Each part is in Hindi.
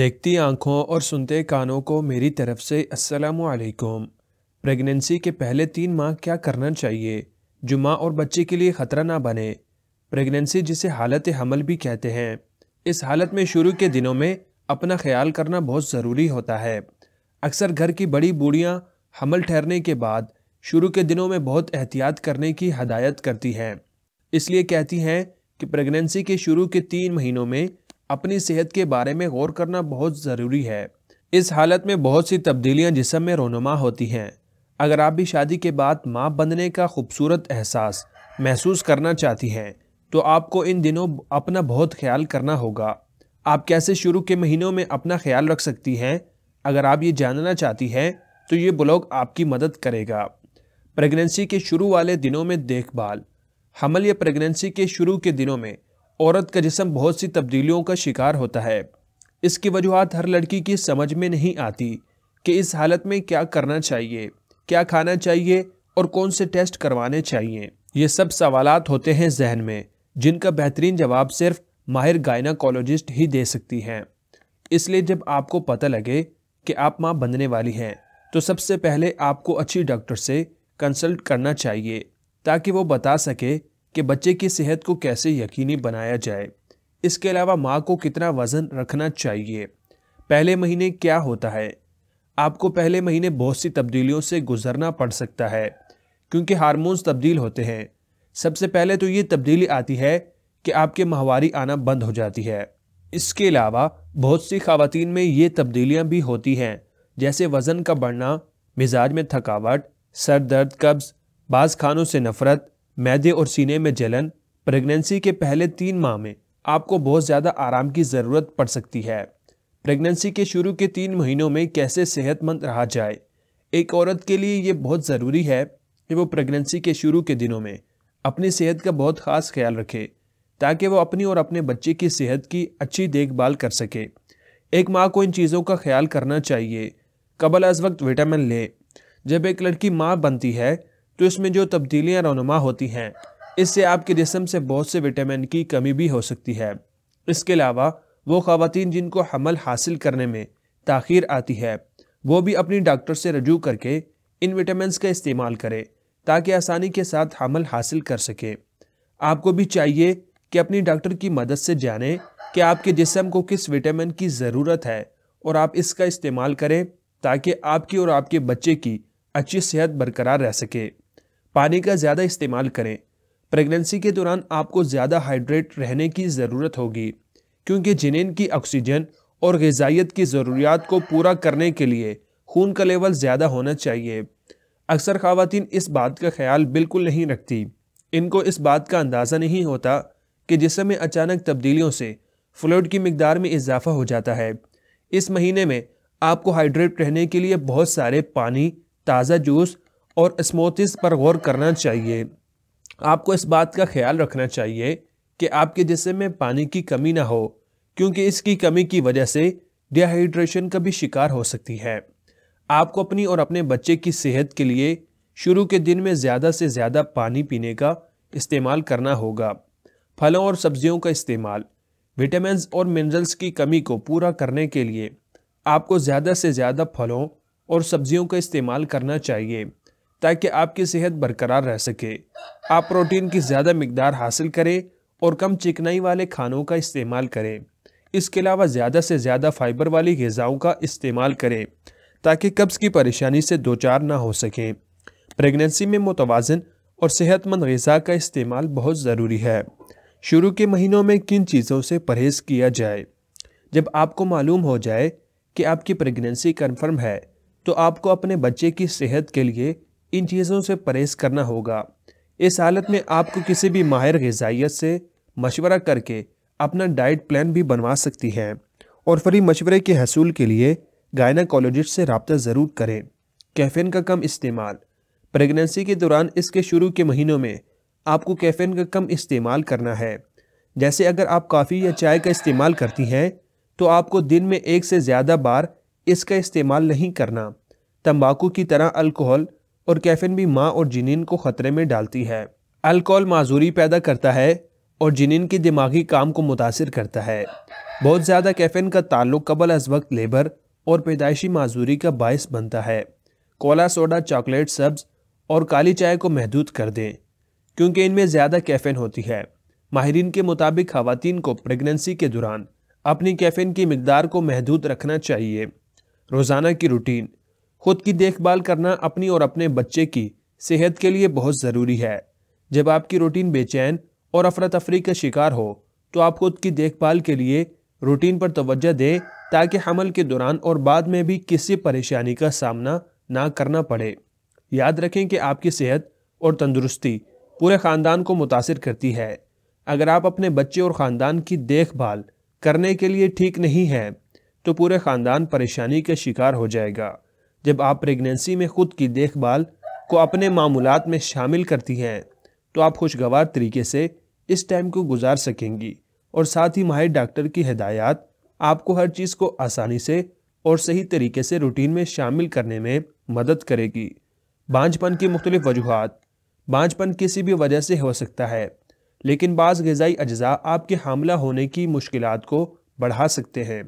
देखती आंखों और सुनते कानों को मेरी तरफ से असलकुम प्रेगनेंसी के पहले तीन माह क्या करना चाहिए जो माँ और बच्चे के लिए ख़तरा ना बने प्रेगनेंसी जिसे हालत हमल भी कहते हैं इस हालत में शुरू के दिनों में अपना ख्याल करना बहुत ज़रूरी होता है अक्सर घर की बड़ी बूढ़ियाँ हमल ठहरने के बाद शुरू के दिनों में बहुत एहतियात करने की हदायत करती हैं इसलिए कहती हैं कि प्रेगनेंसी के शुरू के तीन महीनों में अपनी सेहत के बारे में गौर करना बहुत ज़रूरी है इस हालत में बहुत सी तब्दीलियाँ जिसम में रोनुमा होती हैं अगर आप भी शादी के बाद माँ बनने का खूबसूरत एहसास महसूस करना चाहती हैं तो आपको इन दिनों अपना बहुत ख्याल करना होगा आप कैसे शुरू के महीनों में अपना ख्याल रख सकती हैं अगर आप ये जानना चाहती हैं तो ये ब्लॉग आपकी मदद करेगा प्रेगनेंसी के शुरू वाले दिनों में देखभाल हमल या प्रेगनेंसी के शुरू के दिनों में औरत का जिसम बहुत सी तब्दीलियों का शिकार होता है इसकी वजूहत हर लड़की की समझ में नहीं आती कि इस हालत में क्या करना चाहिए क्या खाना चाहिए और कौन से टेस्ट करवाने चाहिए ये सब सवाल होते हैं जहन में जिनका बेहतरीन जवाब सिर्फ माहिर गायनाकोलॉजिस्ट ही दे सकती हैं इसलिए जब आपको पता लगे कि आप माँ बनने वाली हैं तो सबसे पहले आपको अच्छी डॉक्टर से कंसल्ट करना चाहिए ताकि वो बता सके कि बच्चे की सेहत को कैसे यकीनी बनाया जाए इसके अलावा माँ को कितना वज़न रखना चाहिए पहले महीने क्या होता है आपको पहले महीने बहुत सी तब्दीलियों से गुजरना पड़ सकता है क्योंकि हारमोन्स तब्दील होते हैं सबसे पहले तो ये तब्दीली आती है कि आपके माहवारी आना बंद हो जाती है इसके अलावा बहुत सी खातन में ये तब्दीलियाँ भी होती हैं जैसे वज़न का बढ़ना मिजाज में थकावट सर दर्द कब्ज़ बाज़ खानों से नफ़रत मैदे और सीने में जलन प्रेगनेंसी के पहले तीन माह में आपको बहुत ज़्यादा आराम की ज़रूरत पड़ सकती है प्रेगनेंसी के शुरू के तीन महीनों में कैसे सेहतमंद रहा जाए एक औरत के लिए ये बहुत ज़रूरी है कि वो प्रेगनेंसी के शुरू के दिनों में अपनी सेहत का बहुत ख़ास ख्याल रखे ताकि वो अपनी और अपने बच्चे की सेहत की अच्छी देखभाल कर सके एक माँ को इन चीज़ों का ख्याल करना चाहिए कबल अज वक्त विटामिन ले जब एक लड़की माँ बनती है तो इसमें जो तब्दीलियाँ रनुमा होती हैं इससे आपके जिसम से बहुत से विटामिन की कमी भी हो सकती है इसके अलावा वो खातन जिनको हमल हासिल करने में तखीर आती है वो भी अपनी डॉक्टर से रजू करके इन विटामिन का इस्तेमाल करें ताकि आसानी के साथ हमल हासिल कर सकें आपको भी चाहिए कि अपनी डॉक्टर की मदद से जानें कि आपके जिसम को किस विटामिन की ज़रूरत है और आप इसका इस्तेमाल करें ताकि आपकी और आपके बच्चे की अच्छी सेहत बरकरार रह सके पानी का ज़्यादा इस्तेमाल करें प्रेगनेंसी के दौरान आपको ज़्यादा हाइड्रेट रहने की ज़रूरत होगी क्योंकि जिनेन की ऑक्सीजन और गजाइत की ज़रूरियात को पूरा करने के लिए खून का लेवल ज़्यादा होना चाहिए अक्सर खातन इस बात का ख्याल बिल्कुल नहीं रखती इनको इस बात का अंदाज़ा नहीं होता कि जिसम में अचानक तब्दीलियों से फ्लोड की मकदार में इजाफा हो जाता है इस महीने में आपको हाइड्रेट रहने के लिए बहुत सारे पानी ताज़ा जूस और स्मोथिस पर गौर करना चाहिए आपको इस बात का ख्याल रखना चाहिए कि आपके जिसम में पानी की कमी ना हो क्योंकि इसकी कमी की वजह से डिहाइड्रेशन का भी शिकार हो सकती है आपको अपनी और अपने बच्चे की सेहत के लिए शुरू के दिन में ज़्यादा से ज़्यादा पानी पीने का इस्तेमाल करना होगा फलों और सब्जियों का इस्तेमाल विटामिन और मिनरल्स की कमी को पूरा करने के लिए आपको ज़्यादा से ज़्यादा फलों और सब्जियों का इस्तेमाल करना चाहिए ताकि आपकी सेहत बरकरार रह सके आप प्रोटीन की ज़्यादा मकदार हासिल करें और कम चिकनाई वाले खानों का इस्तेमाल करें इसके अलावा ज़्यादा से ज़्यादा फाइबर वाली गज़ाओं का इस्तेमाल करें ताकि कब्ज़ की परेशानी से दो चार ना हो सकें प्रेगनेंसी में मुतवाजन और सेहतमंद गज़ा का इस्तेमाल बहुत ज़रूरी है शुरू के महीनों में किन चीज़ों से परहेज़ किया जाए जब आपको मालूम हो जाए कि आपकी प्रेगनेंसी कन्फर्म है तो आपको अपने बच्चे की सेहत के लिए इन चीज़ों से परहेज़ करना होगा इस हालत में आपको किसी भी माहिर गजाइत से मशवरा करके अपना डाइट प्लान भी बनवा सकती हैं और फ्री मशवरे के हसूल के लिए गायनाकोलॉजिस्ट से रबता ज़रूर करें कैफीन का कम इस्तेमाल प्रेगनेंसी के दौरान इसके शुरू के महीनों में आपको कैफीन का कम इस्तेमाल करना है जैसे अगर आप काफ़ी या चाय का इस्तेमाल करती हैं तो आपको दिन में एक से ज़्यादा बार इसका इस्तेमाल नहीं करना तंबाकू की तरह अल्कोहल और कैफिन भी माँ और जिनिन को ख़तरे में डालती है अल्कोहल माजूरी पैदा करता है और जिनिन के दिमागी काम को मुतासर करता है बहुत ज़्यादा कैफिन का ताल्लुक कबल अज वक्त लेबर और पैदाइशी माजूरी का बायस बनता है कोला सोडा चॉकलेट सब्ज़ और काली चाय को महदूद कर दें क्योंकि इनमें ज़्यादा कैफिन होती है माहरीन के मुताबिक खातन को प्रेगनेंसी के दौरान अपनी कैफिन की मकदार को महदूद रखना चाहिए रोज़ाना की रूटीन खुद की देखभाल करना अपनी और अपने बच्चे की सेहत के लिए बहुत ज़रूरी है जब आपकी रूटीन बेचैन और अफरा तफरी का शिकार हो तो आप खुद की देखभाल के लिए रूटीन पर तोज्जह दें ताकि हमल के दौरान और बाद में भी किसी परेशानी का सामना ना करना पड़े याद रखें कि आपकी सेहत और तंदुरुस्ती पूरे ख़ानदान को मुतासर करती है अगर आप अपने बच्चे और ख़ानदान की देखभाल करने के लिए ठीक नहीं हैं तो पूरे ख़ानदान परेशानी का शिकार हो जाएगा जब आप प्रेगनेंसी में ख़ुद की देखभाल को अपने मामूलत में शामिल करती हैं तो आप खुशगवार तरीके से इस टाइम को गुजार सकेंगी और साथ ही माहिर डॉक्टर की हदायत आपको हर चीज़ को आसानी से और सही तरीके से रूटीन में शामिल करने में मदद करेगी बांझपन की मुख्तलिफ वजूहत बांझपन किसी भी वजह से हो सकता है लेकिन बाज़ गज़ाई अज्जा आपके हमला होने की मुश्किल को बढ़ा सकते हैं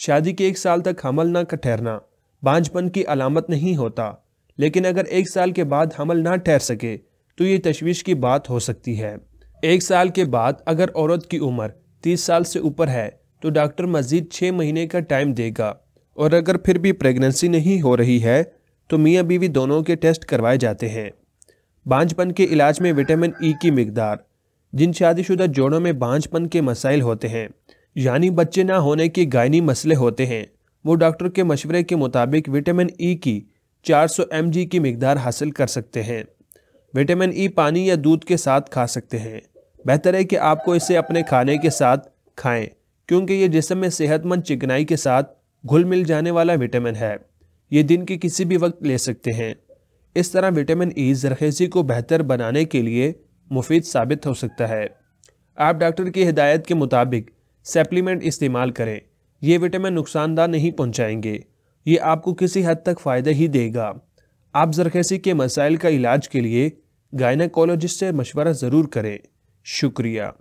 शादी के एक साल तक हमल ना ठहरना बांझपन की अलामत नहीं होता लेकिन अगर एक साल के बाद हमल ना ठहर सके तो ये तशवीश की बात हो सकती है एक साल के बाद अगर औरत की उम्र तीस साल से ऊपर है तो डॉक्टर मजीद छः महीने का टाइम देगा और अगर फिर भी प्रेगनेंसी नहीं हो रही है तो मियाँ बीवी दोनों के टेस्ट करवाए जाते हैं बांझपन के इलाज में विटामिन ई की मकदार जिन शादीशुदा जोड़ों में बांझपन के मसाइल होते हैं यानी बच्चे ना होने के गायनी मसले होते हैं वो डॉक्टर के मशवरे के मुताबिक विटामिन ई e की 400 सौ की मकदार हासिल कर सकते हैं विटामिन ई e पानी या दूध के साथ खा सकते हैं बेहतर है कि आपको इसे अपने खाने के साथ खाएं क्योंकि ये जिसम में सेहतमंद चिकनाई के साथ घुल मिल जाने वाला विटामिन है ये दिन के किसी भी वक्त ले सकते हैं इस तरह विटामिन ई e जरखेज़ी को बेहतर बनाने के लिए मुफीद साबित हो सकता है आप डॉक्टर की हिदायत के मुताबिक सप्लीमेंट इस्तेमाल करें ये विटामिन नुकसानदा नहीं पहुंचाएंगे ये आपको किसी हद तक फ़ायदा ही देगा आप जरखेसी के मसाइल का इलाज के लिए गायनाकोलॉजिस्ट से मशवरा ज़रूर करें शुक्रिया